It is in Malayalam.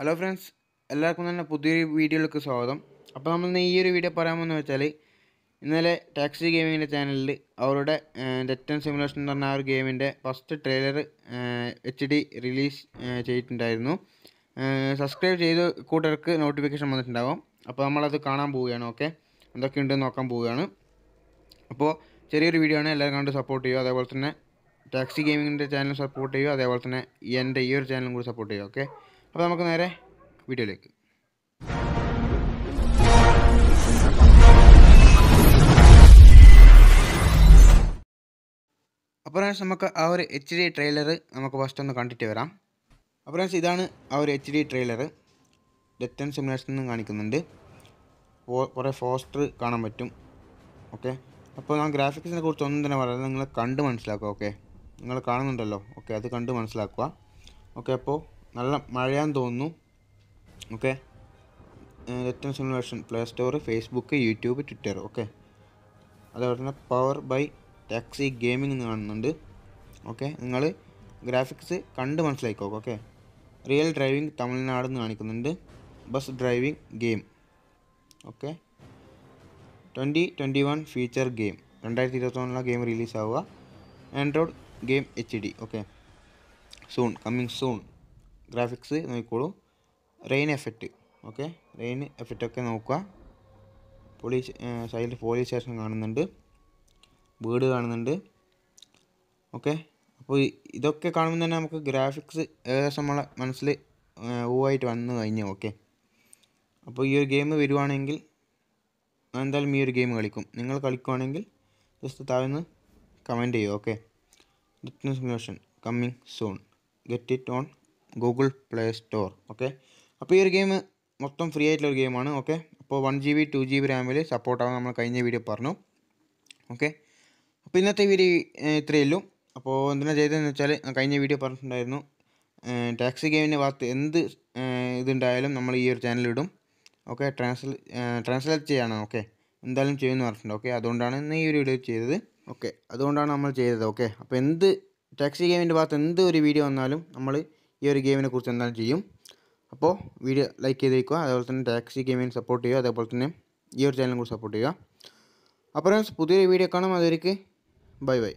ഹലോ ഫ്രണ്ട്സ് എല്ലാവർക്കും തന്നെ പുതിയൊരു വീഡിയോയിലേക്ക് സ്വാഗതം അപ്പോൾ നമ്മൾ ഈ ഒരു വീഡിയോ പറയാമെന്ന് വെച്ചാൽ ഇന്നലെ ടാക്സി ഗെയിമിങ്ങിൻ്റെ ചാനലിൽ അവരുടെ ഡെറ്റൻ സിമുലേഷൻ എന്ന് പറഞ്ഞ ആ ഒരു ഗെയിമിൻ്റെ first trailer H D release ചെയ്തിട്ടുണ്ടായിരുന്നു സബ്സ്ക്രൈബ് ചെയ്ത് കൂട്ടർക്ക് നോട്ടിഫിക്കേഷൻ വന്നിട്ടുണ്ടാവും അപ്പോൾ നമ്മളത് കാണാൻ പോവുകയാണ് ഓക്കെ എന്തൊക്കെയുണ്ട് നോക്കാൻ പോവുകയാണ് അപ്പോൾ ചെറിയൊരു വീഡിയോ ആണ് എല്ലാവരും കണ്ട് സപ്പോർട്ട് ചെയ്യുക അതേപോലെ തന്നെ ടാക്സി ഗെയിമിങ്ങിൻ്റെ ചാനൽ സപ്പോർട്ട് ചെയ്യുക അതേപോലെ തന്നെ എൻ്റെ ഈ ഒരു ചാനലും കൂടി സപ്പോർട്ട് ചെയ്യുക ഓക്കെ അപ്പോൾ നമുക്ക് നേരെ വീഡിയോയിലേക്ക് അപ്പോൾ നമുക്ക് ആ ഒരു എച്ച് ഡി ട്രെയിലർ നമുക്ക് ഫസ്റ്റ് ഒന്ന് കണ്ടിട്ട് വരാം അപ്പോൾ ഇതാണ് ആ ഒരു H D trailer death and നിന്ന് എന്നും കാണിക്കുന്നുണ്ട് കുറേ ഫോസ്റ്റർ കാണാൻ പറ്റും ഓക്കെ അപ്പോൾ ഞാൻ ഗ്രാഫിക്സിനെ കുറിച്ച് ഒന്നും തന്നെ പറയാം നിങ്ങൾ കണ്ട് മനസ്സിലാക്കുക ഓക്കെ നിങ്ങൾ കാണുന്നുണ്ടല്ലോ ഓക്കെ അത് കണ്ട് മനസ്സിലാക്കുക ഓക്കെ അപ്പോൾ നല്ല മഴയാൻ തോന്നുന്നു ഓക്കെ ഏറ്റവും simple version play store Facebook YouTube Twitter okay അതേപോലെ തന്നെ പവർ ബൈ ടാക്സി ഗെയിമിംഗ് എന്ന് കാണുന്നുണ്ട് ഓക്കെ നിങ്ങൾ ഗ്രാഫിക്സ് കണ്ട് മനസ്സിലാക്കോ ഓക്കെ റിയൽ ഡ്രൈവിംഗ് തമിഴ്നാട് എന്ന് കാണിക്കുന്നുണ്ട് bus driving game okay twenty twenty one feature game രണ്ടായിരത്തി ഇരുപത്തൊന്നിലാണ് ഗെയിം റിലീസാവുക Android game H D okay soon coming soon graphics നോക്കിക്കോളൂ റെയിൻ എഫക്റ്റ് ഓക്കെ റെയിൻ എഫക്റ്റൊക്കെ നോക്കുക പോലീസ് സൈഡിൽ പോലീസ് സ്റ്റേഷൻ കാണുന്നുണ്ട് വീട് കാണുന്നുണ്ട് ഓക്കെ അപ്പോൾ ഇതൊക്കെ കാണുമ്പോൾ തന്നെ നമുക്ക് ഗ്രാഫിക്സ് ഏകദേശം നമ്മളെ മനസ്സിൽ ഊവായിട്ട് വന്നു കഴിഞ്ഞു ഓക്കെ അപ്പോൾ ഈ ഒരു ഗെയിം വരുവാണെങ്കിൽ എന്തായാലും ഈ ഒരു ഗെയിം കളിക്കും നിങ്ങൾ കളിക്കുവാണെങ്കിൽ ജസ്റ്റ് താഴ്ന്ന് കമൻറ്റ് ചെയ്യുക ഓക്കെ ഡിറ്റ്നസ് മ്യൂഷൻ coming soon get it on Google play store okay അപ്പോൾ ഈ ഒരു ഗെയിം മൊത്തം ഫ്രീ ആയിട്ടുള്ള ഒരു ഗെയിമാണ് ഓക്കെ അപ്പോൾ one G B two G B റാമിൽ സപ്പോർട്ടാകാൻ നമ്മൾ കഴിഞ്ഞ വീഡിയോ പറഞ്ഞു ഓക്കെ അപ്പോൾ ഇന്നത്തെ വീഡിയോ ഇത്രയേ ഉള്ളൂ അപ്പോൾ എന്തിനാ ചെയ്തതെന്ന് വെച്ചാൽ കഴിഞ്ഞ വീഡിയോ പറഞ്ഞിട്ടുണ്ടായിരുന്നു ടാക്സി ഗെയിമിൻ്റെ ഭാഗത്ത് എന്ത് ഇതുണ്ടായാലും നമ്മൾ ഈ ഒരു ചാനലിടും ഓക്കെ ട്രാൻസ്ലേ ട്രാൻസ്ലേറ്റ് ചെയ്യാണ് ഓക്കെ എന്തായാലും ചെയ്യുമെന്ന് പറഞ്ഞിട്ടുണ്ട് ഓക്കെ അതുകൊണ്ടാണ് ഇന്ന് ഈ ഒരു വീഡിയോ ചെയ്തത് ഓക്കെ അതുകൊണ്ടാണ് നമ്മൾ ചെയ്തത് ഓക്കെ അപ്പോൾ എന്ത് ടാക്സി ഗെയിമിൻ്റെ ഭാഗത്ത് എന്ത് ഒരു വീഡിയോ വന്നാലും നമ്മൾ ഈ ഒരു ഗെയിമിനെ കുറിച്ച് എന്താണ് ചെയ്യും അപ്പോൾ വീഡിയോ ലൈക്ക് ചെയ്തേക്കുക അതേപോലെ തന്നെ ടാക്സി ഗെയിമിനെ സപ്പോർട്ട് ചെയ്യുക അതേപോലെ തന്നെ ഈ ഒരു ചാനലിനെ കൂടി സപ്പോർട്ട് ചെയ്യുക അപ്പോൾ പുതിയൊരു വീഡിയോ കാണാം അതുവരേക്ക് ബൈ ബൈ